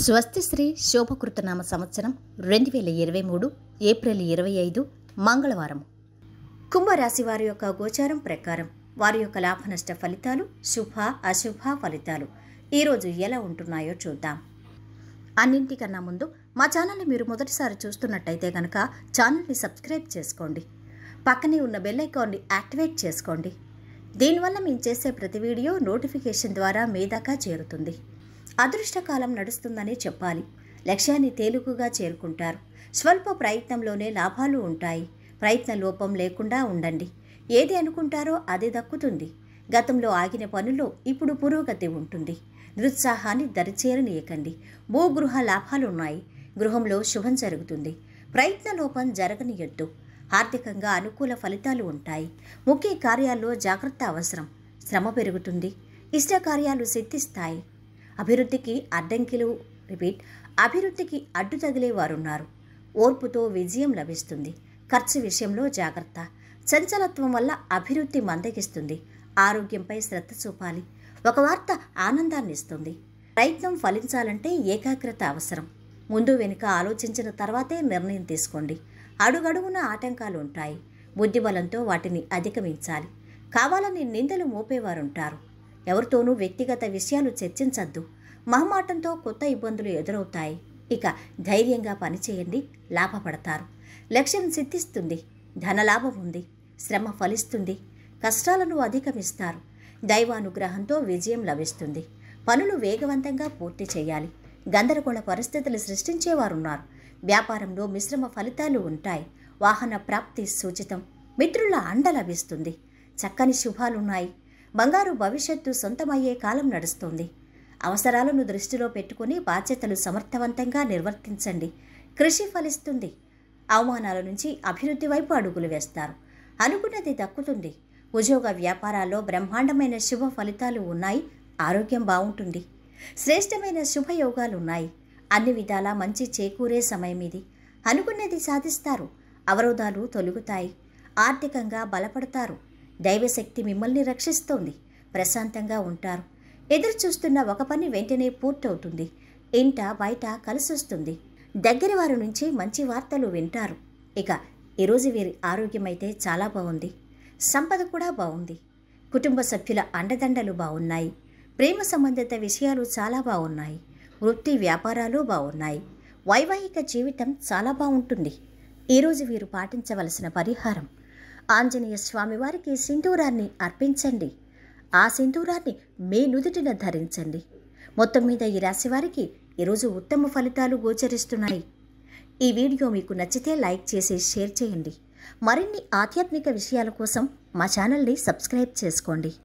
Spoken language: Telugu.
స్వస్తిశ్రీ శోభకృతనామ సంవత్సరం రెండు వేల ఇరవై మూడు ఏప్రిల్ ఇరవై ఐదు మంగళవారం కుంభరాశి వారి యొక్క గోచారం ప్రకారం వారి యొక్క లాభనష్ట ఫలితాలు శుభ అశుభ ఫలితాలు ఈరోజు ఎలా ఉంటున్నాయో చూద్దాం అన్నింటికన్నా ముందు మా ఛానల్ని మీరు మొదటిసారి చూస్తున్నట్టయితే కనుక ఛానల్ని సబ్స్క్రైబ్ చేసుకోండి పక్కనే ఉన్న బెల్ ఐకాన్ని యాక్టివేట్ చేసుకోండి దీనివల్ల మేము చేసే ప్రతి వీడియో నోటిఫికేషన్ ద్వారా మీ దాకా చేరుతుంది అదృష్టకాలం నడుస్తుందనే చెప్పాలి లక్ష్యాన్ని తేలికగా చేరుకుంటారు స్వల్ప ప్రయత్నంలోనే లాభాలు ఉంటాయి ప్రయత్న లోపం లేకుండా ఉండండి ఏది అనుకుంటారో అది దక్కుతుంది గతంలో ఆగిన పనుల్లో ఇప్పుడు పురోగతి ఉంటుంది నిరుత్సాహాన్ని దరిచేరనీయకండి భూగృహ లాభాలున్నాయి గృహంలో శుభం జరుగుతుంది ప్రయత్న లోపం జరగనియొద్దు ఆర్థికంగా అనుకూల ఫలితాలు ఉంటాయి ముఖ్య కార్యాల్లో జాగ్రత్త అవసరం శ్రమ పెరుగుతుంది ఇష్ట కార్యాలు సిద్ధిస్తాయి అభివృద్ధికి అడ్డంకిలు రిపీట్ అభివృద్ధికి అడ్డు తగిలే వారున్నారు ఓర్పుతో విజయం లభిస్తుంది ఖర్చు విషయంలో జాగ్రత్త చంచలత్వం వల్ల అభివృద్ధి మందగిస్తుంది ఆరోగ్యంపై శ్రద్ధ చూపాలి ఒక వార్త ఆనందాన్ని ఇస్తుంది ప్రయత్నం ఫలించాలంటే ఏకాగ్రత అవసరం ముందు వెనుక ఆలోచించిన తర్వాతే నిర్ణయం తీసుకోండి అడుగడుగున ఆటంకాలు ఉంటాయి బుద్ధిబలంతో వాటిని అధిగమించాలి కావాలని నిందలు మోపేవారుంటారు ఎవరితోనూ వ్యక్తిగత విషయాలు చర్చించద్దు మహమాటంతో కొత్త ఇబ్బందులు ఎదురవుతాయి ఇక ధైర్యంగా పనిచేయండి లాభపడతారు లక్ష్యం సిద్ధిస్తుంది ధనలాభం ఉంది శ్రమ ఫలిస్తుంది కష్టాలను అధిగమిస్తారు దైవానుగ్రహంతో విజయం లభిస్తుంది పనులు వేగవంతంగా పూర్తి చేయాలి గందరగోళ పరిస్థితులు సృష్టించేవారున్నారు వ్యాపారంలో మిశ్రమ ఫలితాలు ఉంటాయి వాహన ప్రాప్తి సూచితం మిత్రుల అండ లభిస్తుంది చక్కని శుభాలున్నాయి బంగారు భవిష్యత్తు సొంతమయ్యే కాలం నడుస్తుంది అవసరాలను దృష్టిలో పెట్టుకుని బాధ్యతలు సమర్థవంతంగా నిర్వర్తించండి కృషి ఫలిస్తుంది అవమానాల నుంచి అభివృద్ధి వైపు అడుగులు వేస్తారు అనుకున్నది దక్కుతుంది ఉద్యోగ వ్యాపారాల్లో బ్రహ్మాండమైన శుభ ఫలితాలు ఉన్నాయి ఆరోగ్యం బాగుంటుంది శ్రేష్టమైన శుభయోగాలు ఉన్నాయి అన్ని విధాల మంచి చేకూరే సమయం ఇది అనుకున్నది సాధిస్తారు అవరోధాలు తొలుగుతాయి ఆర్థికంగా బలపడతారు దైవశక్తి మిమ్మల్ని రక్షిస్తోంది ప్రశాంతంగా ఉంటారు ఎదురు చూస్తున్న ఒక పని వెంటనే పూర్తవుతుంది ఇంట బయట కలిసొస్తుంది దగ్గర వారి నుంచి మంచి వార్తలు వింటారు ఇక ఈరోజు వీరి ఆరోగ్యం అయితే చాలా బాగుంది సంపద కూడా బాగుంది కుటుంబ సభ్యుల అండదండలు బాగున్నాయి ప్రేమ సంబంధిత విషయాలు చాలా బాగున్నాయి వృత్తి వ్యాపారాలు బాగున్నాయి వైవాహిక జీవితం చాలా బాగుంటుంది ఈరోజు వీరు పాటించవలసిన పరిహారం ఆంజనేయ స్వామివారికి సింధూరాన్ని అర్పించండి ఆ సింధూరాన్ని మీ నుదుటిన ధరించండి మొత్తం మీద ఈ రాశివారికి ఈరోజు ఉత్తమ ఫలితాలు గోచరిస్తున్నాయి ఈ వీడియో మీకు నచ్చితే లైక్ చేసి షేర్ చేయండి మరిన్ని ఆధ్యాత్మిక విషయాల కోసం మా ఛానల్ని సబ్స్క్రైబ్ చేసుకోండి